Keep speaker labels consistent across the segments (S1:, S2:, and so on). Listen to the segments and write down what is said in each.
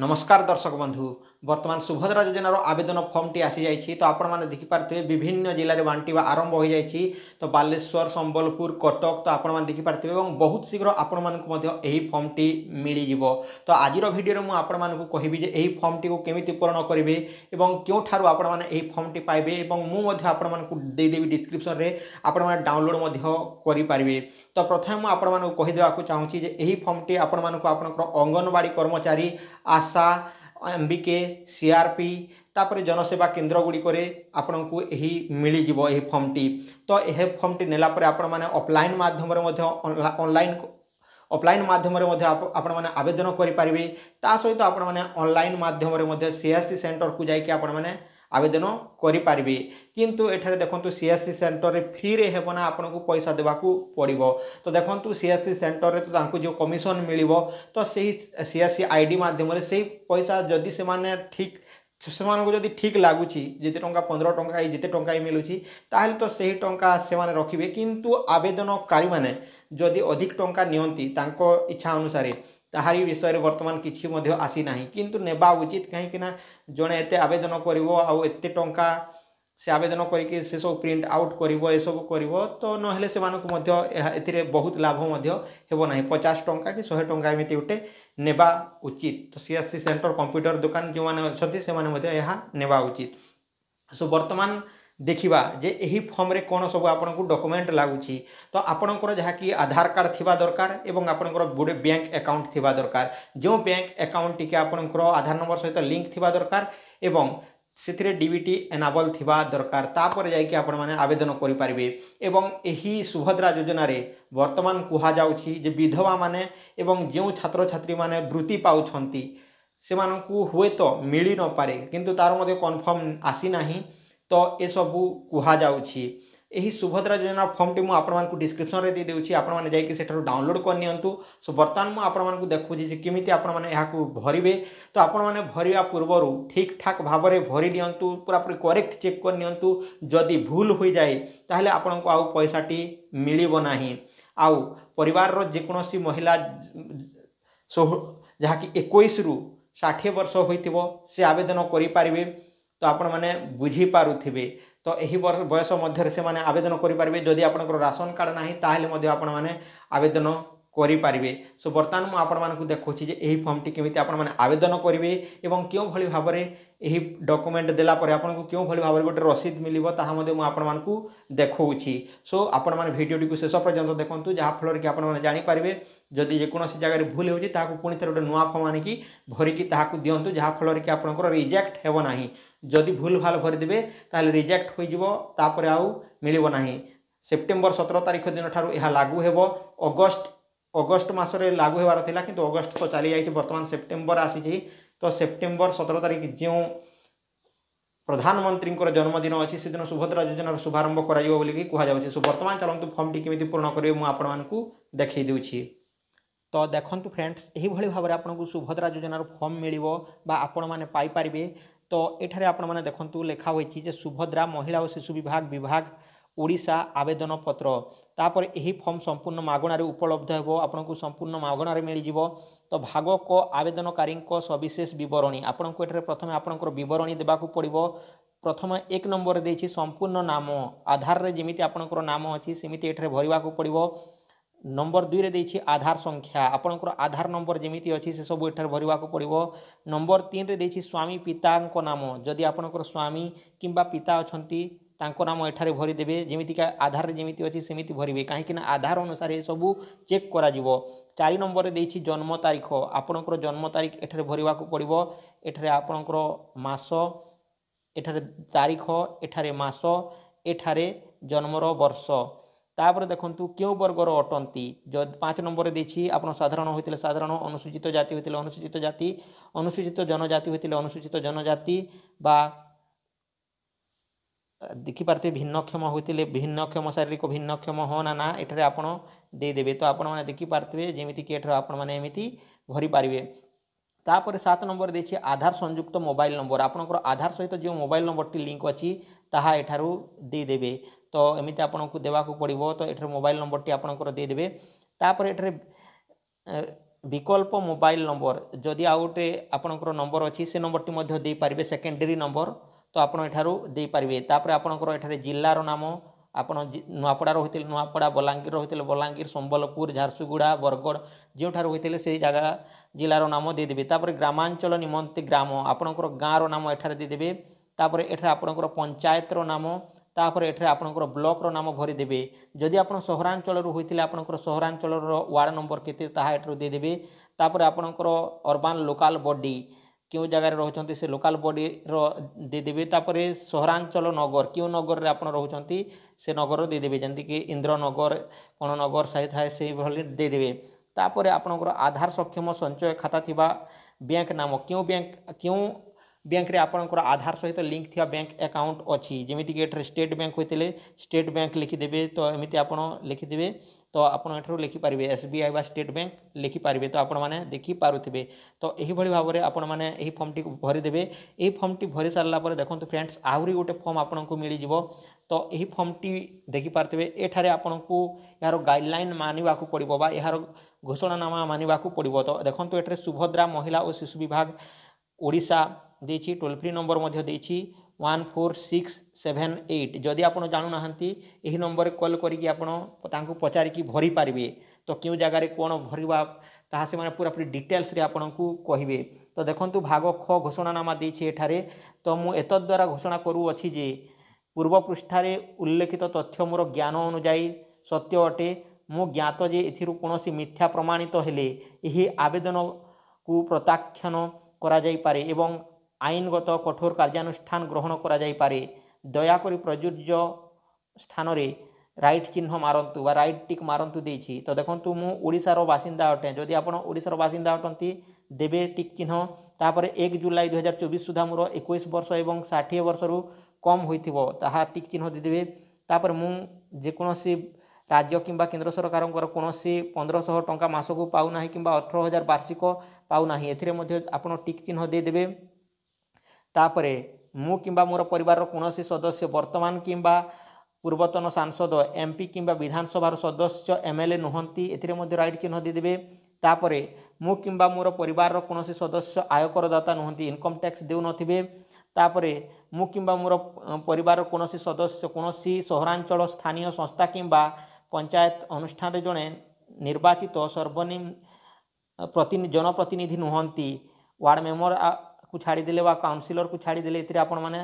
S1: नमस्कार दर्शक बन्धु বর্তমান সুভদ্রা যোজনার আবেদন ফর্মটি আসি যাই তো আপনার দেখিপারে বিভিন্ন জেলায় বাঁটিবা আরম্ভ হয়ে যাই তো বালেশ্বর সম্বলপুর কটক তো আপনার দেখিপারে এবং বহু শীঘ্র আপনার এই ফর্মটি মিলিযোগ তো আজির ভিডিওরে আপনার কহবি যে এই ফর্মটি কমিটি পূরণ করবে এবং কেউঠার আপনার এই ফর্মটি পাইবে এবং মুখ আপনার দেদেবি ডিসক্রিপশনরে আপনার ডাউনলোড করে তো প্রথমে আপনার কহিদেওয়া চাহুছি যে এই ফর্মটি আপনার আপনার অঙ্গনবাড়ি কর্মচারী আশা एम बिके सीआरपी तापर जनसेवा केन्द्र गुड़िकपण को यही मिल जाव फर्म टी तो यह फर्म टी नेला आपण मैंने अफलाइन मध्यम अनलाइन अफलाइन मध्यम आपदन करेंगे ता सहित आपने अनलाइन मध्यम सी एस सी सेन्टर को जाकि आपने আবেদন କରିପାରିବେ କିନ୍ତୁ ଏଠାରେ ଦେଖନ୍ତୁ ସି ଏସ୍ ସି ସେଣ୍ଟରରେ ଫ୍ରିରେ ହେବ ନା ଆପଣଙ୍କୁ ପଇସା ଦେବାକୁ ପଡ଼ିବ ତ ଦେଖନ୍ତୁ ସି ଏସ୍ ସି ସେଣ୍ଟରରେ ତ ତାଙ୍କୁ ଯେଉଁ କମିଶନ ମିଳିବ ତ ସେହି C S C I D ମାଧ୍ୟମରେ ସେହି ପଇସା ଯଦି ସେମାନେ ଠିକ୍ ସେମାନଙ୍କୁ ଯଦି ଠିକ୍ ଲାଗୁଛି ଯେତେ ଟଙ୍କା ପନ୍ଦର ଟଙ୍କା ଯେତେ ଟଙ୍କା ମିଳୁଛି ତାହେଲେ ତ ସେହି ଟଙ୍କା ସେମାନେ ରଖିବେ କିନ୍ତୁ ଆବେଦନକାରୀମାନେ ଯଦି ଅଧିକ ଟଙ୍କା ନିଅନ୍ତି ତାଙ୍କ ଇଚ୍ଛା ଅନୁସାରେ तहार ही विषय बर्तमान कि आसीना किंतु ने उचित कहीं जड़े एत आवेदन करते टा से आवेदन कर सब प्रिंट आउट कर सब कर तो ना बहुत लाभ हो पचास टाँह कि शहे टाँह एमती गोटे ने उचित तो C S C centre computer दुकान जो मैंने अच्छा से नेवा उचित सो बर्तमान ଦେଖିବା ଯେ ଏହି ଫର୍ମରେ କ'ଣ ସବୁ ଆପଣଙ୍କୁ ଡକୁମେଣ୍ଟ ଲାଗୁଛି ତ ଆପଣଙ୍କର ଯାହାକି ଆଧାର କାର୍ଡ଼ ଥିବା ଦରକାର ଏବଂ ଆପଣଙ୍କର ଗୋଟେ ବ୍ୟାଙ୍କ ଆକାଉଣ୍ଟ ଥିବା ଦରକାର ଯେଉଁ ବ୍ୟାଙ୍କ ଆକାଉଣ୍ଟଟିକି ଆପଣଙ୍କର ଆଧାର ନମ୍ବର ସହିତ ଲିଙ୍କ ଥିବା ଦରକାର ଏବଂ ସେଥିରେ ଡିବିଟି ଏନାବଲ୍ ଥିବା ଦରକାର ତାପରେ ଯାଇକି ଆପଣମାନେ ଆବେଦନ କରିପାରିବେ ଏବଂ ଏହି ସୁଭଦ୍ରା ଯୋଜନାରେ ବର୍ତ୍ତମାନ କୁହାଯାଉଛି ଯେ ବିଧବାମାନେ ଏବଂ ଯେଉଁ ଛାତ୍ରଛାତ୍ରୀମାନେ ବୃତ୍ତି ପାଉଛନ୍ତି ସେମାନଙ୍କୁ ହୁଏତ ମିଳି ନପାରେ କିନ୍ତୁ ତାର ମଧ୍ୟ କନଫର୍ମ ଆସିନାହିଁ ତ ଏସବୁ କୁହାଯାଉଛି ଏହି ସୁଭଦ୍ରା ଯୋଜନା ଫର୍ମଟି ମୁଁ ଆପଣମାନଙ୍କୁ ଡିସ୍କ୍ରିପ୍ସନ୍ରେ ଦେଇଦେଉଛି ଆପଣମାନେ ଯାଇକି ସେଠାରୁ ଡାଉନଲୋଡ଼୍ କରିନିଅନ୍ତୁ ସୋ ବର୍ତ୍ତମାନ ମୁଁ ଆପଣମାନଙ୍କୁ ଦେଖୁଛି ଯେ କେମିତି ଆପଣମାନେ ଏହାକୁ ଭରିବେ ତ ଆପଣମାନେ ଭରିବା ପୂର୍ବରୁ ଠିକ୍ ଠାକ୍ ଭାବରେ ଭରି ଦିଅନ୍ତୁ ପୁରାପୁରି କରେକ୍ଟ ଚେକ୍ କରିନିଅନ୍ତୁ ଯଦି ଭୁଲ ହୋଇଯାଏ ତାହେଲେ ଆପଣଙ୍କୁ ଆଉ ପଇସାଟି ମିଳିବ ନାହିଁ ଆଉ ପରିବାରର ଯେକୌଣସି ମହିଳା ଯାହାକି ଏକୋଇଶରୁ ଷାଠିଏ ବର୍ଷ ହୋଇଥିବ ସେ ଆବେଦନ କରିପାରିବେ ତ ଆପଣମାନେ ବୁଝିପାରୁଥିବେ ତ ଏହି ବୟସ ମଧ୍ୟରେ ସେମାନେ ଆବେଦନ କରିପାରିବେ ଯଦି ଆପଣଙ୍କର ରାସନ କାର୍ଡ଼ ନାହିଁ ତାହେଲେ ମଧ୍ୟ ଆପଣମାନେ ଆବେଦନ କରିପାରିବେ ସୋ ବର୍ତ୍ତମାନ ମୁଁ ଆପଣମାନଙ୍କୁ ଦେଖାଉଛି ଯେ ଏହି ଫର୍ମଟି କେମିତି ଆପଣମାନେ ଆବେଦନ କରିବେ ଏବଂ କେଉଁଭଳି ଭାବରେ ଏହି ଡକୁମେଣ୍ଟ ଦେଲା ପରେ ଆପଣଙ୍କୁ କେଉଁଭଳି ଭାବରେ ଗୋଟେ ରସିଦ ମିଳିବ ତାହା ମଧ୍ୟ ମୁଁ ଆପଣମାନଙ୍କୁ ଦେଖାଉଛି ସୋ ଆପଣମାନେ ଭିଡ଼ିଓଟିକୁ ଶେଷ ପର୍ଯ୍ୟନ୍ତ ଦେଖନ୍ତୁ ଯାହାଫଳରେ କି ଆପଣମାନେ ଜାଣିପାରିବେ ଯଦି ଯେକୌଣସି ଜାଗାରେ ଭୁଲ ହେଉଛି ତାହାକୁ ପୁଣି ଥରେ ଗୋଟେ ନୂଆ ଫର୍ମ ଆଣିକି ଭରିକି ତାହାକୁ ଦିଅନ୍ତୁ ଯାହାଫଳରେ କି ଆପଣଙ୍କର ରିଜେକ୍ଟ ହେବ ନାହିଁ ଯଦି ଭୁଲ ଭାଲ ଭରିଦେବେ ତାହେଲେ ରିଜେକ୍ଟ ହୋଇଯିବ ତାପରେ ଆଉ ମିଳିବ ନାହିଁ ସେପ୍ଟେମ୍ବର ସତର ତାରିଖ ଦିନଠାରୁ ଏହା ଲାଗୁ ହେବ ଅଗଷ୍ଟ ଅଗଷ୍ଟ ମାସରେ ଲାଗୁ ହେବାର ଥିଲା କିନ୍ତୁ ଅଗଷ୍ଟ ତ ଚାଲିଯାଇଛି ବର୍ତ୍ତମାନ ସେପ୍ଟେମ୍ବର ଆସିଛି ତ ସେପ୍ଟେମ୍ବର ସତର ତାରିଖ ଯେଉଁ ପ୍ରଧାନମନ୍ତ୍ରୀଙ୍କର ଜନ୍ମଦିନ ଅଛି ସେଦିନ ସୁଭଦ୍ରା ଯୋଜନାର ଶୁଭାରମ୍ଭ କରାଯିବ ବୋଲିକି କୁହାଯାଉଛି ସୋ ବର୍ତ୍ତମାନ ଚାଲନ୍ତୁ ଫର୍ମଟି କେମିତି ପୂରଣ କରିବେ ମୁଁ ଆପଣମାନଙ୍କୁ ଦେଖାଇ ଦେଉଛି ତ ଦେଖନ୍ତୁ ଫ୍ରେଣ୍ଡସ୍ ଏହିଭଳି ଭାବରେ ଆପଣଙ୍କୁ ସୁଭଦ୍ରା ଯୋଜନାର ଫର୍ମ ମିଳିବ ବା ଆପଣମାନେ ପାଇପାରିବେ ତ ଏଠାରେ ଆପଣମାନେ ଦେଖନ୍ତୁ ଲେଖା ହୋଇଛି ଯେ ସୁଭଦ୍ରା ମହିଳା ଓ ଶିଶୁ ବିଭାଗ ବିଭାଗ ଓଡ଼ିଶା ଆବେଦନ ପତ୍ର ତାପରେ ଏହି ଫର୍ମ ସମ୍ପୂର୍ଣ୍ଣ ମାଗଣାରେ ଉପଲବ୍ଧ ହେବ ଆପଣଙ୍କୁ ସମ୍ପୂର୍ଣ୍ଣ ମାଗଣାରେ ମିଳିଯିବ ତ ଭାଗ କ ଆବେଦନକାରୀଙ୍କ ସବିଶେଷ ବିବରଣୀ ଆପଣଙ୍କୁ ଏଠାରେ ପ୍ରଥମେ ଆପଣଙ୍କର ବିବରଣୀ ଦେବାକୁ ପଡ଼ିବ ପ୍ରଥମେ ଏକ ନମ୍ବରରେ ଦେଇଛି ସମ୍ପୂର୍ଣ୍ଣ ନାମ ଆଧାରରେ ଯେମିତି ଆପଣଙ୍କର ନାମ ଅଛି ସେମିତି ଏଠାରେ ଭରିବାକୁ ପଡ଼ିବ নম্বর দুইরে দিয়েছি আধার সংখ্যা আপনার আধার নম্বর যেমি অছি সেসবু এঠার ভরবাকে পড়ব নম্বর তিনরে দিয়েছি স্বামী পিতাঙ্ক নাম যদি আপনার স্বামী কিংবা পিতা অনেক তাঙ্ক নাম এঠারে ভরিদেবে যেমিকা আধারে যেমি অছি সেমিতি ভরিবে কাহিঁকি না আধার অনুসারে এসবু চেক করা যাব চারি নম্বরে দিয়েছি জন্ম তারিখ আপনার জন্ম তারিখ এঠারে ভরবাকে পড়ব এঠারে আপনার মাস এঠারে তারিখ এঠারে মাস এঠারে জন্মর বর্ষ ତାପରେ ଦେଖନ୍ତୁ କେଉଁ ବର୍ଗର ଅଟନ୍ତି ପାଞ୍ଚ ନମ୍ବରରେ ଦେଇଛି ଆପଣ ସାଧାରଣ ହୋଇଥିଲେ ସାଧାରଣ ଅନୁସୂଚିତ ଜାତି ହୋଇଥିଲେ ଅନୁସୂଚିତ ଜାତି ଅନୁସୂଚିତ ଜନଜାତି ହୋଇଥିଲେ ଅନୁସୂଚିତ ଜନଜାତି ବା ଦେଖିପାରୁଥିବେ ଭିନ୍ନକ୍ଷମ ହୋଇଥିଲେ ଭିନ୍ନକ୍ଷମ ଶାରୀରିକ ଭିନ୍ନକ୍ଷମ ହଁ ନା ନା ଏଠାରେ ଆପଣ ଦେଇଦେବେ ତ ଆପଣମାନେ ଦେଖିପାରୁଥିବେ ଯେମିତିକି ଏଠାରେ ଆପଣମାନେ ଏମିତି ଭରିପାରିବେ ତାପରେ ସାତ ନମ୍ବର ଦେଇଛି ଆଧାର ସଂଯୁକ୍ତ ମୋବାଇଲ ନମ୍ବର ଆପଣଙ୍କର ଆଧାର ସହିତ ଯେଉଁ ମୋବାଇଲ ନମ୍ବରଟି ଲିଙ୍କ ଅଛି ତାହା ଏଠାରୁ ଦେଇଦେବେ ତ ଏମିତି ଆପଣଙ୍କୁ ଦେବାକୁ ପଡ଼ିବ ତ ଏଠାରେ ମୋବାଇଲ୍ ନମ୍ବରଟି ଆପଣଙ୍କର ଦେଇଦେବେ ତାପରେ ଏଠାରେ ବିକଳ୍ପ ମୋବାଇଲ୍ ନମ୍ବର ଯଦି ଆଉ ଗୋଟେ ଆପଣଙ୍କର ନମ୍ବର ଅଛି ସେ ନମ୍ବରଟି ମଧ୍ୟ ଦେଇପାରିବେ ସେକେଣ୍ଡାରୀ ନମ୍ବର ତ ଆପଣ ଏଠାରୁ ଦେଇପାରିବେ ତାପରେ ଆପଣଙ୍କର ଏଠାରେ ଜିଲ୍ଲାର ନାମ ଆପଣ ନୂଆପଡ଼ା ରହିଥିଲେ ନୂଆପଡ଼ା ବଲାଙ୍ଗୀର ରହିଥିଲେ ବଲାଙ୍ଗୀର ସମ୍ବଲପୁର ଝାରସୁଗୁଡ଼ା ବରଗଡ଼ ଯେଉଁଠାରୁ ହୋଇଥିଲେ ସେଇ ଜାଗା ଜିଲ୍ଲାର ନାମ ଦେଇଦେବେ ତାପରେ ଗ୍ରାମାଞ୍ଚଳ ନିମନ୍ତେ ଗ୍ରାମ ଆପଣଙ୍କର ଗାଁର ନାମ ଏଠାରେ ଦେଇଦେବେ ତାପରେ ଏଠାରେ ଆପଣଙ୍କର ପଞ୍ଚାୟତର ନାମ ତାପରେ ଏଠାରେ ଆପଣଙ୍କର ବ୍ଲକ୍ର ନାମ ଭରିଦେବେ ଯଦି ଆପଣ ସହରାଞ୍ଚଳରୁ ହୋଇଥିଲେ ଆପଣଙ୍କର ସହରାଞ୍ଚଳର ୱାର୍ଡ଼ ନମ୍ବର କେତେ ତାହା ଏଠାରୁ ଦେଇଦେବେ ତାପରେ ଆପଣଙ୍କର ଅର୍ବାନ୍ ଲୋକାଲ୍ ବଡି କେଉଁ ଜାଗାରେ ରହୁଛନ୍ତି ସେ ଲୋକାଲ୍ ବଡ଼ିର ଦେଇଦେବେ ତାପରେ ସହରାଞ୍ଚଳ ନଗର କେଉଁ ନଗରରେ ଆପଣ ରହୁଛନ୍ତି ସେ ନଗର ଦେଇଦେବେ ଯେମିତିକି ଇନ୍ଦ୍ରନଗର କ'ଣ ନଗର ସାହି ଥାଏ ସେଇଭଳି ଦେଇଦେବେ ତାପରେ ଆପଣଙ୍କର ଆଧାର ସକ୍ଷମ ସଞ୍ଚୟ ଖାତା ଥିବା ବ୍ୟାଙ୍କ ନାମ କେଉଁ ବ୍ୟାଙ୍କ କେଉଁ ବ୍ୟାଙ୍କରେ ଆପଣଙ୍କର ଆଧାର ସହିତ ଲିଙ୍କ୍ ଥିବା ବ୍ୟାଙ୍କ ଆକାଉଣ୍ଟ ଅଛି ଯେମିତିକି ଏଠାରେ ଷ୍ଟେଟ୍ ବ୍ୟାଙ୍କ ହୋଇଥିଲେ ଷ୍ଟେଟ୍ ବ୍ୟାଙ୍କ ଲେଖିଦେବେ ତ ଏମିତି ଆପଣ ଲେଖିଦେବେ ତ ଆପଣ ଏଠାରୁ ଲେଖିପାରିବେ ଏସ୍ ବି ଆଇ ବା ଷ୍ଟେଟ୍ ବ୍ୟାଙ୍କ ଲେଖିପାରିବେ ତ ଆପଣମାନେ ଦେଖିପାରୁଥିବେ ତ ଏହିଭଳି ଭାବରେ ଆପଣମାନେ ଏହି ଫର୍ମଟି ଭରିଦେବେ ଏହି ଫର୍ମଟି ଭରି ସାରିଲା ପରେ ଦେଖନ୍ତୁ ଫ୍ରେଣ୍ଡସ୍ ଆହୁରି ଗୋଟେ ଫର୍ମ ଆପଣଙ୍କୁ ମିଳିଯିବ ତ ଏହି ଫର୍ମଟି ଦେଖିପାରୁଥିବେ ଏଠାରେ ଆପଣଙ୍କୁ ଏହାର ଗାଇଡ଼ଲାଇନ୍ ମାନିବାକୁ ପଡ଼ିବ ବା ଏହାର ଘୋଷଣାନାମା ମାନିବାକୁ ପଡ଼ିବ ତ ଦେଖନ୍ତୁ ଏଠାରେ ସୁଭଦ୍ରା ମହିଳା ଓ ଶିଶୁ ବିଭାଗ ଓଡ଼ିଶା ଦେଇଛି ଟୋଲ୍ ଫ୍ରି ନମ୍ବର ମଧ୍ୟ ଦେଇଛି one four six seven eight ଯଦି ଆପଣ ଜାଣୁନାହାନ୍ତି ଏହି ନମ୍ବରରେ କଲ୍ କରିକି ଆପଣ ତାଙ୍କୁ ପଚାରିକି ଭରିପାରିବେ ତ କେଉଁ ଜାଗାରେ କ'ଣ ଭରିବା ତାହା ସେମାନେ ପୁରାପୁରି ଡିଟେଲ୍ସରେ ଆପଣଙ୍କୁ କହିବେ ତ ଦେଖନ୍ତୁ ଭାଗ ଖ ଘୋଷଣାନାମା ଦେଇଛି ଏଠାରେ ତ ମୁଁ ଏତଦ୍ୱାରା ଘୋଷଣା କରୁଅଛି ଯେ ପୂର୍ବ ପୃଷ୍ଠାରେ ଉଲ୍ଲେଖିତ ତଥ୍ୟ ମୋର ଜ୍ଞାନ ଅନୁଯାୟୀ ସତ୍ୟ ଅଟେ ମୁଁ ଜ୍ଞାତ ଯେ ଏଥିରୁ କୌଣସି ମିଥ୍ୟା ପ୍ରମାଣିତ ହେଲେ ଏହି ଆବେଦନକୁ ପ୍ରତ୍ୟାଖ୍ୟାନ କରାଯାଇପାରେ ଏବଂ আইনগত কঠোর কার্যানুষ্ঠান গ্রহণ করা যাইপারে দয়াকরি প্রযোজ্য স্থানরে রাইট চিহ্ন মারন্তু বা রাইট ଟିକ୍ ମାରନ୍ତୁ ଦେଇଛି ତ ଦେଖନ୍ତୁ ମୁଁ ଓଡ଼ିଶାର ବାସିନ୍ଦା ଅଟେ ଯଦି ଆପଣ ଓଡ଼ିଶାର ବାସିନ୍ଦା ଅଟନ୍ତି ଦେବେ ଟିକ୍ ଚିହ୍ନ ତାପରେ ଏକ ଜୁଲାଇ ଦୁଇହଜାର ଚବିଶ ସୁଦ୍ଧା ମୋର ଏକୋଇଶ ବର୍ଷ ଏବଂ ଷାଠିଏ ବର୍ଷରୁ କମ୍ ହୋଇଥିବ ତାହା ଟିକ୍ ଚିହ୍ନ ଦେଇଦେବେ ତାପରେ ମୁଁ ଯେକୌଣସି ରାଜ୍ୟ କିମ୍ବା କେନ୍ଦ୍ର ସରକାରଙ୍କର କୌଣସି ପନ୍ଦରଶହ ଟଙ୍କା ମାସକୁ ପାଉନାହିଁ କିମ୍ବା ଅଠର ହଜାର ବାର୍ଷିକ ପାଉନାହିଁ ଏଥିରେ ମଧ୍ୟ ଆପଣ ଟିକ୍ ଚିହ୍ନ ଦେଇଦେବେ ତାପରେ ମୁଁ କିମ୍ବା ମୋର ପରିବାରର କୌଣସି ସଦସ୍ୟ ବର୍ତ୍ତମାନ କିମ୍ବା ପୂର୍ବତନ ସାଂସଦ ଏମ୍ପି କିମ୍ବା ବିଧାନସଭାର ସଦସ୍ୟ ଏମ୍ ଏଲ୍ ଏ ନୁହନ୍ତି ଏଥିରେ ମଧ୍ୟ ରାଇଟ୍ ଚିହ୍ନ ଦେଇଦେବେ ତାପରେ ମୁଁ କିମ୍ବା ମୋର ପରିବାରର କୌଣସି ସଦସ୍ୟ ଆୟକରଦାତା ନୁହନ୍ତି ଇନକମ୍ ଟ୍ୟାକ୍ସ ଦେଉନଥିବେ ତାପରେ ମୁଁ କିମ୍ବା ମୋର ପରିବାରର କୌଣସି ସଦସ୍ୟ କୌଣସି ସହରାଞ୍ଚଳ ସ୍ଥାନୀୟ ସଂସ୍ଥା କିମ୍ବା ପଞ୍ଚାୟତ ଅନୁଷ୍ଠାନରେ ଜଣେ ନିର୍ବାଚିତ ସର୍ବନିମ୍ନ ପ୍ରତି ଜନପ୍ରତିନିଧି ନୁହନ୍ତି ୱାର୍ଡ଼ ମେମ୍ବର କୁ ଛାଡ଼ିଦେଲେ ବା କାଉନସିଲର୍କୁ ଛାଡ଼ିଦେଲେ ଏଥିରେ ଆପଣମାନେ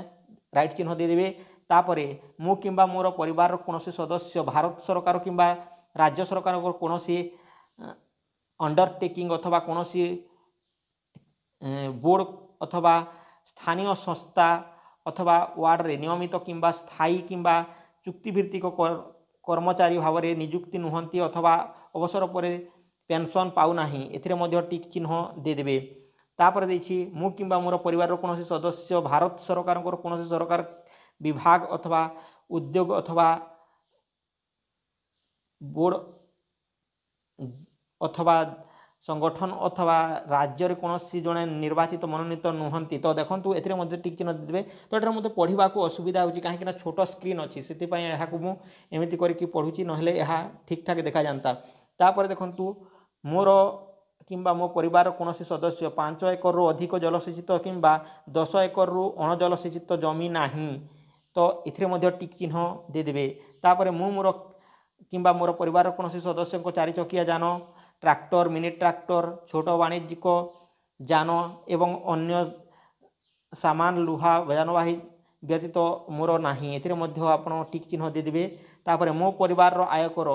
S1: ରାଇଟ୍ ଚିହ୍ନ ଦେଇଦେବେ ତାପରେ ମୁଁ କିମ୍ବା ମୋର ପରିବାରର କୌଣସି ସଦସ୍ୟ ଭାରତ ସରକାର କିମ୍ବା ରାଜ୍ୟ ସରକାରଙ୍କର କୌଣସି ଅଣ୍ଡରଟେକିଂ ଅଥବା କୌଣସି ବୋର୍ଡ଼ ଅଥବା ସ୍ଥାନୀୟ ସଂସ୍ଥା ଅଥବା ୱାର୍ଡ଼ରେ ନିୟମିତ କିମ୍ବା ସ୍ଥାୟୀ କିମ୍ବା ଚୁକ୍ତିଭିତ୍ତିକ କର୍ମଚାରୀ ଭାବରେ ନିଯୁକ୍ତି ନୁହନ୍ତି ଅଥବା ଅବସର ପରେ ପେନ୍ସନ୍ ପାଉନାହିଁ ଏଥିରେ ମଧ୍ୟ ଟିକ୍ ଚିହ୍ନ ଦେଇଦେବେ ତାପରେ ଦେଇଛି ମୁଁ କିମ୍ବା ମୋର ପରିବାରର କୌଣସି ସଦସ୍ୟ ଭାରତ ସରକାରଙ୍କର କୌଣସି ସରକାର ବିଭାଗ ଅଥବା ଉଦ୍ୟୋଗ ଅଥବା ବୋର୍ଡ଼ ଅଥବା ସଂଗଠନ ଅଥବା ରାଜ୍ୟରେ କୌଣସି ଜଣେ ନିର୍ବାଚିତ ମନୋନୀତ ନୁହନ୍ତି ତ ଦେଖନ୍ତୁ ଏଥିରେ ମଧ୍ୟ ଟିକ୍ ଚିହ୍ନ ଦେବେ ତ ଏଠାରେ ମୋତେ ପଢ଼ିବାକୁ ଅସୁବିଧା ହେଉଛି କାହିଁକିନା ଛୋଟ ସ୍କ୍ରିନ୍ ଅଛି ସେଥିପାଇଁ ଏହାକୁ ମୁଁ ଏମିତି କରିକି ପଢ଼ୁଛି ନହେଲେ ଏହା ଠିକ୍ଠାକ୍ ଦେଖାଯାଆନ୍ତା ତାପରେ ଦେଖନ୍ତୁ ମୋର କିମ୍ବା ମୋ ପରିବାର କୌଣସି ସଦସ୍ୟ ପାଞ୍ଚ ଏକରରୁ ଅଧିକ ଜଳସେଚିତ କିମ୍ବା ଦଶ ଏକରରୁ ଅଣଜଳସେଚିତ ଜମି ନାହିଁ ତ ଏଥିରେ ମଧ୍ୟ ଟିକ୍ ଚିହ୍ନ ଦେଇଦେବେ ତାପରେ ମୁଁ ମୋର କିମ୍ବା ମୋର ପରିବାର କୌଣସି ସଦସ୍ୟଙ୍କ ଚାରିଚକିଆ ଯାନ ଟ୍ରାକ୍ଟର ମିନି ଟ୍ରାକ୍ଟର ଛୋଟ ବାଣିଜ୍ୟିକ ଯାନ ଏବଂ ଅନ୍ୟ ସାମାନ ଲୁହା ଯାନବାହୀ ବ୍ୟତୀତ ମୋର ନାହିଁ ଏଥିରେ ମଧ୍ୟ ଆପଣ ଟିକ୍ ଚିହ୍ନ ଦେଇଦେବେ ତାପରେ ମୋ ପରିବାରର ଆୟକର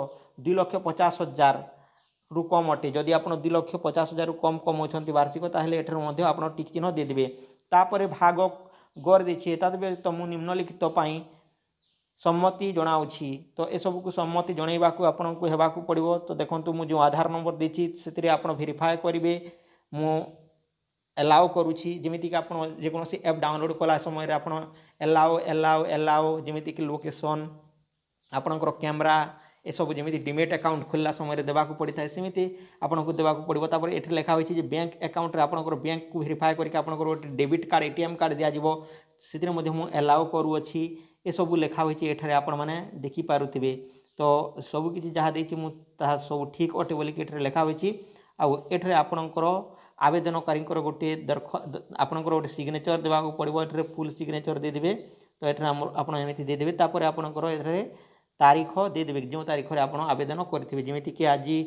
S1: ଦୁଇ ଲକ୍ଷ ପଚାଶ ହଜାର রু কম অটে যদি আপনার দুই লক্ষ পচাশ হাজার কম কমাউছেন বার্ষিক তাহলে এঠার মধ্যে আপনার টিক চিহ্ন দিয়ে দেবে তাপরে ভাগ গড় দিয়েছে এতদ্যত মু নিম্নলিখিত পাই সম্মতি জনাওছি তো এসবুকু সম্মতি জনাইবাকু আপনার হওয়াকু পড়ব তো দেখন্তু মু যে আধার নম্বর দিয়েছি সেতিরে আপনার ভেরিফাই করবে মু এলাও করুছি যেমিতিকি আপনার যেকোনসি অ্যাপ ডাউনলোড কলা সময় আপনার এলাও এলাও এলাও যেমিতিকি লোকেসন আপনার ক্যামেরা এসব যেমি ডিমেট আকাউন্ট খোলা সময় দেওয়া পড়ি থাকে সেমি আপনার দেওয়া পড়ব তাপরে এটি লেখা হয়েছে যে ব্যাঙ্ক আকাউন্টে আপনার ব্যাঙ্কু ভেরিফাই করি আপনার গোটে ডেবিট কার্ড এটিএম কার্ড দিয়াযিব সেতিরে মধ্যে মু এলাও করুছি এসব লেখা হয়েছে এখানে আপনার মানে দেখিপারুবে তো সবুকিছি যা দিয়েছি মু তাহা সব ঠিক অটে বলি এখানে লেখা হয়েছে आठार आपणकर आवेदनकारी गोटे दरख आपण गोटे सिग्नेचर देवा पड़ो ये फुल सिग्नेचर देदेवे तो ये आप देदेवे तापर आपणकर ତାରିଖ ଦେଇଦେବେ ଯେଉଁ ତାରିଖରେ ଆପଣ ଆବେଦନ କରିଥିବେ ଯେମିତିକି ଆଜି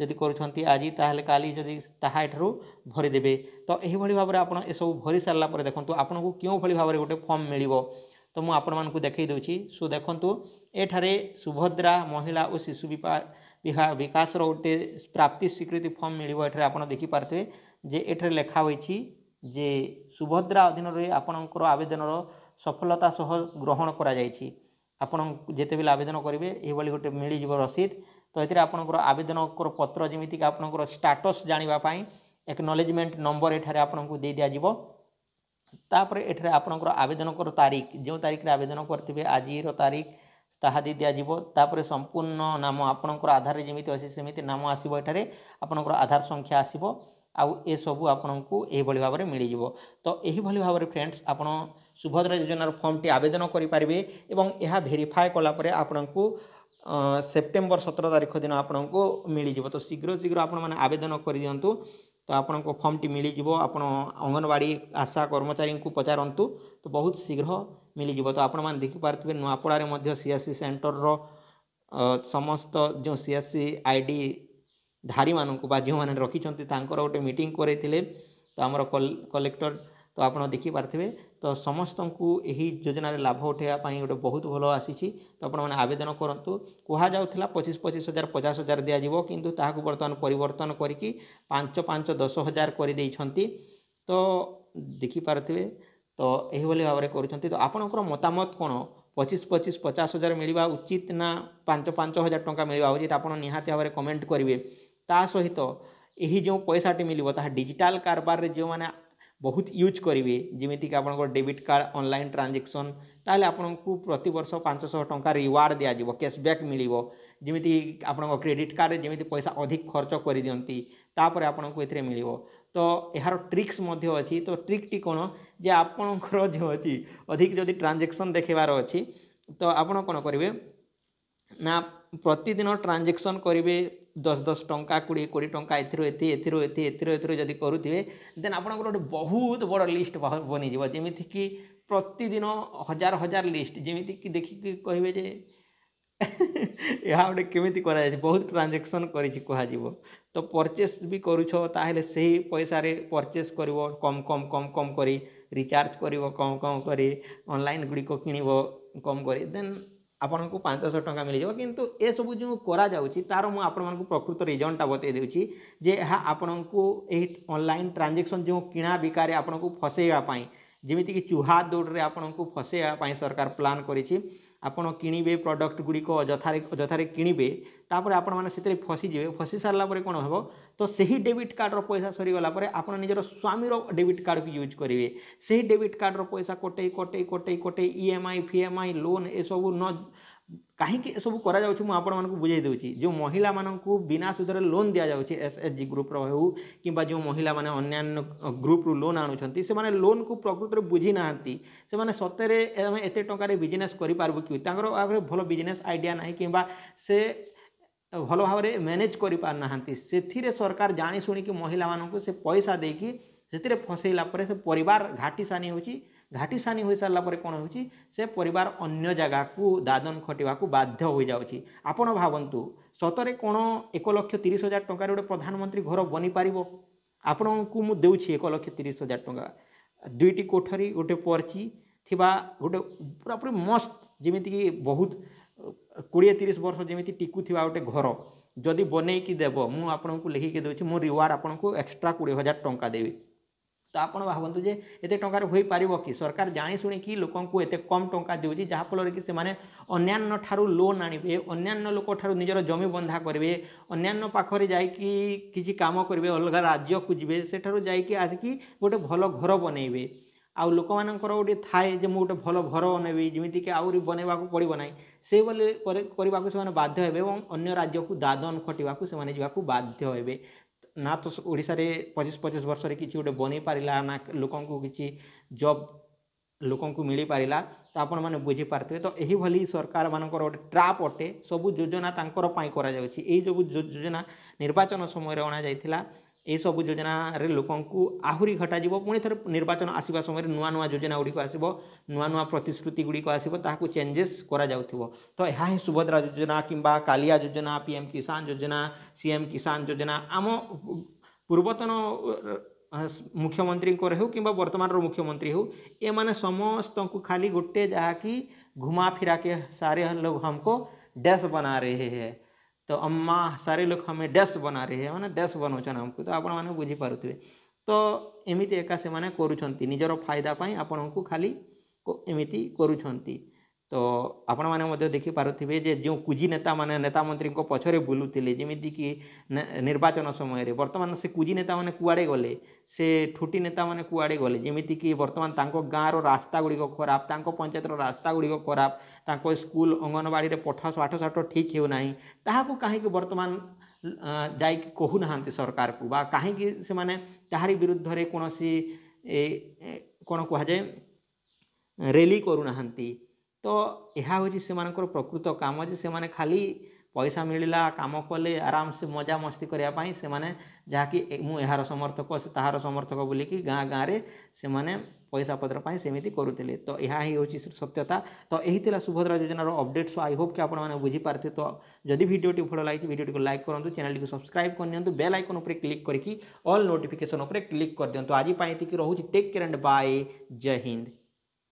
S1: ଯଦି କରୁଛନ୍ତି ଆଜି ତାହେଲେ କାଲି ଯଦି ତାହା ଏଠାରୁ ଭରିଦେବେ ତ ଏହିଭଳି ଭାବରେ ଆପଣ ଏସବୁ ଭରି ସାରିଲା ପରେ ଦେଖନ୍ତୁ ଆପଣଙ୍କୁ କେଉଁଭଳି ଭାବରେ ଗୋଟେ ଫର୍ମ ମିଳିବ ତ ମୁଁ ଆପଣମାନଙ୍କୁ ଦେଖାଇ ଦେଉଛି ସୋ ଦେଖନ୍ତୁ ଏଠାରେ ସୁଭଦ୍ରା ମହିଳା ଓ ଶିଶୁ ବିକାଶର ଗୋଟେ ପ୍ରାପ୍ତି ସ୍ୱୀକୃତି ଫର୍ମ ମିଳିବ ଏଠାରେ ଆପଣ ଦେଖିପାରୁଥିବେ ଯେ ଏଠାରେ ଲେଖା ହୋଇଛି ଯେ ସୁଭଦ୍ରା ଅଧୀନରେ ଆପଣଙ୍କର ଆବେଦନର ସଫଳତା ସହ ଗ୍ରହଣ କରାଯାଇଛି ଆପଣ ଯେତେବେଳେ ଆବେଦନ କରିବେ ଏହିଭଳି ଗୋଟେ ମିଳିଯିବ ରସିଦ ତ ଏଥିରେ ଆପଣଙ୍କର ଆବେଦନଙ୍କର ପତ୍ର ଯେମିତିକି ଆପଣଙ୍କର ଷ୍ଟାଟସ୍ ଜାଣିବା ପାଇଁ ଏକ୍ନଲେଜମେଣ୍ଟ ନମ୍ବର ଏଠାରେ ଆପଣଙ୍କୁ ଦେଇ ଦିଆଯିବ ତାପରେ ଏଠାରେ ଆପଣଙ୍କର ଆବେଦନଙ୍କର ତାରିଖ ଯେଉଁ ତାରିଖରେ ଆବେଦନ କରିଥିବେ ଆଜିର ତାରିଖ ତାହା ଦେଇ ଦିଆଯିବ ତାପରେ ସମ୍ପୂର୍ଣ୍ଣ ନାମ ଆପଣଙ୍କର ଆଧାରରେ ଯେମିତି ଅଛି ସେମିତି ନାମ ଆସିବ ଏଠାରେ ଆପଣଙ୍କର ଆଧାର ସଂଖ୍ୟା ଆସିବ ଆଉ ଏସବୁ ଆପଣଙ୍କୁ ଏହିଭଳି ଭାବରେ ମିଳିଯିବ ତ ଏହିଭଳି ଭାବରେ ଫ୍ରେଣ୍ଡସ୍ ଆପଣ ସୁଭଦ୍ରା ଯୋଜନାର ଫର୍ମଟି ଆବେଦନ କରିପାରିବେ ଏବଂ ଏହା ଭେରିଫାଏ କଲାପରେ ଆପଣଙ୍କୁ ସେପ୍ଟେମ୍ବର ସତର ତାରିଖ ଦିନ ଆପଣଙ୍କୁ ମିଳିଯିବ ତ ଶୀଘ୍ର ଶୀଘ୍ର ଆପଣମାନେ ଆବେଦନ କରିଦିଅନ୍ତୁ ତ ଆପଣଙ୍କ ଫର୍ମଟି ମିଳିଯିବ ଆପଣ ଅଙ୍ଗନବାଡ଼ି ଆଶା କର୍ମଚାରୀଙ୍କୁ ପଚାରନ୍ତୁ ତ ବହୁତ ଶୀଘ୍ର ମିଳିଯିବ ତ ଆପଣମାନେ ଦେଖିପାରୁଥିବେ ନୂଆପଡ଼ାରେ ମଧ୍ୟ ସିଏସ୍ସି ସେଣ୍ଟରର ସମସ୍ତ ଯେଉଁ ସିଏସ୍ସି ଆଇ ଡି ଧାରୀମାନଙ୍କୁ ବା ଯେଉଁମାନେ ରଖିଛନ୍ତି ତାଙ୍କର ଗୋଟେ ମିଟିଂ କରାଇଥିଲେ ତ ଆମର କଲେକ୍ଟର ତ ଆପଣ ଦେଖିପାରୁଥିବେ ତ ସମସ୍ତଙ୍କୁ ଏହି ଯୋଜନାରେ ଲାଭ ଉଠାଇବା ପାଇଁ ଗୋଟେ ବହୁତ ଭଲ ଆସିଛି ତ ଆପଣମାନେ ଆବେଦନ କରନ୍ତୁ କୁହାଯାଉଥିଲା ପଚିଶ ପଚିଶ ହଜାର ପଚାଶ ହଜାର ଦିଆଯିବ କିନ୍ତୁ ତାହାକୁ ବର୍ତ୍ତମାନ ପରିବର୍ତ୍ତନ କରିକି ପାଞ୍ଚ ପାଞ୍ଚ ଦଶ ହଜାର କରିଦେଇଛନ୍ତି ତ ଦେଖିପାରୁଥିବେ ତ ଏହିଭଳି ଭାବରେ କରୁଛନ୍ତି ତ ଆପଣଙ୍କର ମତାମତ କ'ଣ ପଚିଶ ପଚିଶ ପଚାଶ ହଜାର ମିଳିବା ଉଚିତ ନା ପାଞ୍ଚ ପାଞ୍ଚ ହଜାର ଟଙ୍କା ମିଳିବା ଉଚିତ ଆପଣ ନିହାତି ଭାବରେ କମେଣ୍ଟ କରିବେ ତା ସହିତ ଏହି ଯେଉଁ ପଇସାଟି ମିଳିବ ତାହା ଡିଜିଟାଲ କାରବାରରେ ଯେଉଁମାନେ ବହୁତ ୟୁଜ୍ କରିବେ ଯେମିତିକି ଆପଣଙ୍କର ଡେବିଟ୍ କାର୍ଡ଼ ଅନଲାଇନ୍ ଟ୍ରାଞ୍ଜାକ୍ସନ୍ ତାହେଲେ ଆପଣଙ୍କୁ ପ୍ରତିବର୍ଷ ପାଞ୍ଚଶହ ଟଙ୍କା ରିୱାର୍ଡ଼ ଦିଆଯିବ କ୍ୟାସବ୍ୟାକ୍ ମିଳିବ ଯେମିତି ଆପଣଙ୍କ କ୍ରେଡ଼ିଟ୍ କାର୍ଡ଼ରେ ଯେମିତି ପଇସା ଅଧିକ ଖର୍ଚ୍ଚ କରିଦିଅନ୍ତି ତାପରେ ଆପଣଙ୍କୁ ଏଥିରେ ମିଳିବ ତ ଏହାର ଟ୍ରିକ୍ସ ମଧ୍ୟ ଅଛି ତ ଟ୍ରିକ୍ଟି କ'ଣ ଯେ ଆପଣଙ୍କର ଯେଉଁ ଅଛି ଅଧିକ ଯଦି ଟ୍ରାଞ୍ଜାକ୍ସନ୍ ଦେଖେଇବାର ଅଛି ତ ଆପଣ କ'ଣ କରିବେ ନା ପ୍ରତିଦିନ ଟ୍ରାଞ୍ଜାକ୍ସନ୍ କରିବେ ଦଶ ଦଶ ଟଙ୍କା କୋଡ଼ିଏ କୋଡ଼ିଏ ଟଙ୍କା ଏଥିରୁ ଏଥି ଏଥିରୁ ଏଥି ଏଥିରୁ ଏଥିରୁ ଯଦି କରୁଥିବେ ଦେନ୍ ଆପଣଙ୍କର ଗୋଟେ ବହୁତ ବଡ଼ ଲିଷ୍ଟ ବନିଯିବ ଯେମିତିକି ପ୍ରତିଦିନ ହଜାର ହଜାର ଲିଷ୍ଟ ଯେମିତିକି ଦେଖିକି କହିବେ ଯେ ଏହା ଗୋଟେ କେମିତି କରାଯାଇଛି ବହୁତ ଟ୍ରାଞ୍ଜାକ୍ସନ୍ କରିଛି କୁହାଯିବ ତ ପରଚେସ୍ ବି କରୁଛ ତାହେଲେ ସେହି ପଇସାରେ ପରଚେସ୍ କରିବ କମ୍ କମ୍ କମ୍ କମ୍ କରି ରିଚାର୍ଜ କରିବ କମ୍ କମ୍ କରି ଅନଲାଇନ୍ ଗୁଡ଼ିକ କିଣିବ କମ୍ କରି ଦେନ୍ ଆପଣଙ୍କୁ ପାଞ୍ଚଶହ ଟଙ୍କା ମିଳିଯିବ କିନ୍ତୁ ଏସବୁ ଯେଉଁ କରାଯାଉଛି ତା'ର ମୁଁ ଆପଣମାନଙ୍କୁ ପ୍ରକୃତ ରିଜନ୍ଟା ବତାଇ ଦେଉଛି ଯେ ଏହା ଆପଣଙ୍କୁ ଏହି ଅନଲାଇନ୍ ଟ୍ରାଞ୍ଜେକ୍ସନ୍ ଯେଉଁ କିଣା ବିକାରେ ଆପଣଙ୍କୁ ଫସାଇବା ପାଇଁ ଯେମିତିକି ଚୁହା ଦୌଡ଼ରେ ଆପଣଙ୍କୁ ଫସାଇବା ପାଇଁ ସରକାର ପ୍ଲାନ୍ କରିଛି ଆପଣ କିଣିବେ ପ୍ରଡ଼କ୍ଟ ଗୁଡ଼ିକ ଅଯଥାରେ ଅଯଥାରେ କିଣିବେ ତାପରେ ଆପଣମାନେ ସେଥିରେ ଫସିଯିବେ ଫସି ସାରିଲା ପରେ କ'ଣ ହେବ तो ସେହି ଡେବିଟ୍ କାର୍ଡ଼ର ପଇସା ସରିଗଲା ପରେ ଆପଣ ନିଜର ସ୍ୱାମୀର ଡେବିଟ୍ କାର୍ଡ଼କୁ ୟୁଜ୍ କରିବେ ସେହି ଡେବିଟ୍ କାର୍ଡ଼ର ପଇସା କଟେଇ କଟେଇ କଟେଇ କଟେଇ E M I V M I loan ଏସବୁ ନ କାହିଁକି ଏସବୁ କରାଯାଉଛି ମୁଁ ଆପଣମାନଙ୍କୁ ବୁଝାଇ ଦେଉଛି ଯେଉଁ ମହିଳାମାନଙ୍କୁ ବିନା ସୁଧରେ ଲୋନ୍ ଦିଆଯାଉଛି ଏସ୍ ଏଚ୍ ଜି ଗ୍ରୁପ୍ର ହେଉ କିମ୍ବା ଯେଉଁ ମହିଳାମାନେ ଅନ୍ୟାନ୍ୟ ଗ୍ରୁପ୍ରୁ ଲୋନ୍ ଆଣୁଛନ୍ତି ସେମାନେ ଲୋନ୍କୁ ପ୍ରକୃତରେ ବୁଝି ନାହାନ୍ତି ସେମାନେ ସତରେ ଆମେ ଏତେ ଟଙ୍କାରେ ବିଜନେସ୍ କରିପାରିବୁ କି ତାଙ୍କର ଆଗରେ ଭଲ ବିଜନେସ୍ ଆଇଡ଼ିଆ ନାହିଁ କିମ୍ବା ସେ ভালভাবে ম্যানেজ করি পার নাান্তি সেതിরে সরকার জানি শুনি কি মহিলা মানونکو সে পয়সা দেইকি সেതിরে ফসেলা পরে সে পরিবার ঘাটিসানি হচি ঘাটিসানি হই সাল পরে কোণ হচি সে পরিবার অন্য জায়গা কো দাদন খটিওয়া কো বাধ্য হই যাওচি आपण ভাবন্তু সতরে কোনো 130000 টাকা রে প্রধানমন্ত্রী ঘর বনি পারিবো आपण কো মু দেউছি 130000 টাকা দুইটি কোঠরি ওটে পড়চি তিবা ওটে পুরা পুরি মস্ত জেমিত কি বহুত কোড়িয়ে তিরিশ বর্ষ যেমি টিকুথা গোটে ঘর যদি বনাইকি দেব মু আপনার লিখিকি দেছি মু রিওয়ার্ড আপনার এক্সট্রা কোড়িয়ে হাজার টঙ্কা দেবি তো আপনার ভাবতু যে এত টাকার হয়ে পাব কি সরকার জাশুণি কি লোক এত কম টঙ্কা দেউছি যাফলের কি সে অন্যান্য ঠার লোন আনবে অন্যান্য লোক ঠার নিজের জমি বন্ধা করবে অন্যান্য পাখে যাই কিছু কাম করবে অলগা রাজ্যকু যাবে সেঠার যাই আসি গোটে ভালো ঘর বনাইবে ଆଉ ଲୋକମାନଙ୍କର ଗୋଟିଏ ଥାଏ ଯେ ମୁଁ ଗୋଟେ ଭଲ ଘର ବନେଇବି ଯେମିତିକି ଆହୁରି ବନେଇବାକୁ ପଡ଼ିବ ନାହିଁ ସେଇଭଳି କରିବାକୁ ସେମାନେ ବାଧ୍ୟ ହେବେ ଏବଂ ଅନ୍ୟ ରାଜ୍ୟକୁ ଦାଦନ ଖଟିବାକୁ ସେମାନେ ଯିବାକୁ ବାଧ୍ୟ ହେବେ ନା ତ ଓଡ଼ିଶାରେ ପଚିଶ ପଚିଶ ବର୍ଷରେ କିଛି ଗୋଟେ ବନେଇ ପାରିଲା ନା ଲୋକଙ୍କୁ କିଛି ଜବ୍ ଲୋକଙ୍କୁ ମିଳିପାରିଲା ତ ଆପଣମାନେ ବୁଝିପାରୁଥିବେ ତ ଏହିଭଳି ସରକାରମାନଙ୍କର ଗୋଟେ ଟ୍ରାପ୍ ଅଟେ ସବୁ ଯୋଜନା ତାଙ୍କର ପାଇଁ କରାଯାଉଛି ଏହି ସବୁ ଯୋଜନା ନିର୍ବାଚନ ସମୟରେ ଅଣାଯାଇଥିଲା ये सब योजन लोक आहरी घटा पुणी थे निर्वाचन आसवा समय नुआ नुआ योजना गुड़िक आसव नुआ नुआ प्रतिश्रुति गुड़िक आसव चेंजेस करा तो यह सुभद्रा योजना किंवा कालिया योजना पीएम किसान योजना सीएम किसान योजना आम पूर्वतन मुख्यमंत्री हो कि बर्तमान मुख्यमंत्री होने समस्त को खाली गोटे जहाँकि घुमा फिरा के सारे लोग हमको डैश बना रहे हैं तो अम्मा सारे लोग आम डैश बना रही है मैंने डैश बनाऊन आमको तो आपण बुझीपे तो एमती एका से करुँच निजर फायदापी आपण को खाली एमती करुँच ତ ଆପଣମାନେ ମଧ୍ୟ ଦେଖିପାରୁଥିବେ ଯେ ଯେଉଁ କୁଜି ନେତାମାନେ ନେତାମନ୍ତ୍ରୀଙ୍କ ପଛରେ ବୁଲୁଥିଲେ ଯେମିତିକି ନିର୍ବାଚନ ସମୟରେ ବର୍ତ୍ତମାନ ସେ କୁଜି ନେତାମାନେ କୁଆଡ଼େ ଗଲେ ସେ ଠୁଟି ନେତାମାନେ କୁଆଡ଼େ ଗଲେ ଯେମିତିକି ବର୍ତ୍ତମାନ ତାଙ୍କ ଗାଁର ରାସ୍ତାଗୁଡ଼ିକ ଖରାପ ତାଙ୍କ ପଞ୍ଚାୟତର ରାସ୍ତାଗୁଡ଼ିକ ଖରାପ ତାଙ୍କ ସ୍କୁଲ ଅଙ୍ଗନବାଡ଼ିରେ ପଠ ପାଠଶାଠ ଠିକ୍ ହେଉନାହିଁ ତାହାକୁ କାହିଁକି ବର୍ତ୍ତମାନ ଯାଇକି କହୁନାହାନ୍ତି ସରକାରକୁ ବା କାହିଁକି ସେମାନେ ତାହାରି ବିରୁଦ୍ଧରେ କୌଣସି କ'ଣ କୁହାଯାଏ ରେଲି କରୁନାହାନ୍ତି ତ ଏହା ହେଉଛି ସେମାନଙ୍କର ପ୍ରକୃତ କାମ ଯେ ସେମାନେ ଖାଲି ପଇସା ମିଳିଲା କାମ କଲେ ଆରାମସେ ମଜାମସ୍ତି କରିବା ପାଇଁ ସେମାନେ ଯାହାକି ମୁଁ ଏହାର ସମର୍ଥକ ସେ ତାହାର ସମର୍ଥକ ବୋଲିକି ଗାଁ ଗାଁରେ ସେମାନେ ପଇସା ପତ୍ର ପାଇଁ ସେମିତି କରୁଥିଲେ ତ ଏହା ହିଁ ହେଉଛି ସତ୍ୟତା ତ ଏହି ଥିଲା ସୁଭଦ୍ରା ଯୋଜନାର ଅପଡେଟ୍ ସୋ ଆଇ ହୋପ୍ କି ଆପଣମାନେ ବୁଝିପାରିଥିବେ ତ ଯଦି ଭିଡ଼ିଓଟି ଭଲ ଲାଗିଛି ଭିଡ଼ିଓଟିକୁ ଲାଇକ୍ କରନ୍ତୁ ଚ୍ୟାନେଲ୍ଟିକୁ ସବସ୍କ୍ରାଇବ୍ କରିନିଅନ୍ତୁ ବେଲ୍ ଆଇକନ୍ ଉପରେ କ୍ଲିକ୍ କରିକି ଅଲ୍ ନୋଟିଫିକେସନ୍ ଉପରେ କ୍ଲିକ୍ କରିଦିଅନ୍ତୁ ଆଜି ପାଇଁ ଏତିକି ରହୁଛି ଟେକ୍ କେୟାର ଆଣ୍ଡ ବାଏ ଜୟ ହିନ୍ଦ